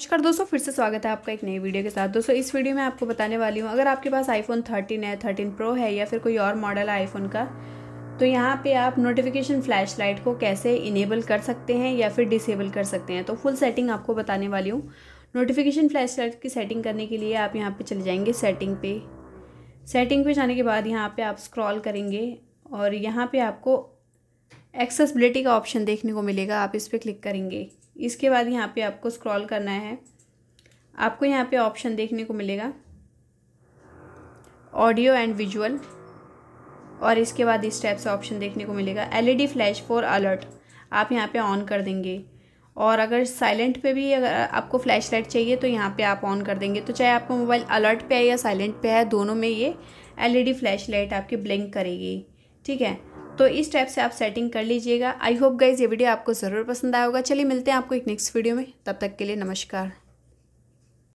नमस्कार दोस्तों फिर से स्वागत है आपका एक नई वीडियो के साथ दोस्तों इस वीडियो में आपको बताने वाली हूँ अगर आपके पास आईफोन 13 है 13 प्रो है या फिर कोई और मॉडल है आईफोन का तो यहाँ पे आप नोटिफिकेशन फ्लैश लाइट को कैसे इनेबल कर सकते हैं या फिर डिसेबल कर सकते हैं तो फुल सेटिंग आपको बताने वाली हूँ नोटिफिकेशन फ्लैश लाइट की सेटिंग करने के लिए आप यहाँ पर चले जाएंगे सेटिंग पे सेटिंग पे जाने के बाद यहाँ पर आप स्क्रॉल करेंगे और यहाँ पर आपको एक्सेसबिलिटी का ऑप्शन देखने को मिलेगा आप इस पर क्लिक करेंगे इसके बाद यहाँ पे आपको स्क्रॉल करना है आपको यहाँ पे ऑप्शन देखने को मिलेगा ऑडियो एंड विजुअल और इसके बाद इस टाइप से ऑप्शन देखने को मिलेगा एलईडी फ्लैश फॉर अलर्ट आप यहाँ पे ऑन कर देंगे और अगर साइलेंट पे भी अगर आपको फ्लैश लाइट चाहिए तो यहाँ पे आप ऑन कर देंगे तो चाहे आपका मोबाइल अलर्ट पे है या साइलेंट पे है दोनों में ये एलईडी फ्लैश लाइट आपकी ब्लिंक करेगी ठीक है तो इस टाइप से आप सेटिंग कर लीजिएगा आई होप गाइज ये वीडियो आपको ज़रूर पसंद आया होगा चलिए मिलते हैं आपको एक नेक्स्ट वीडियो में तब तक के लिए नमस्कार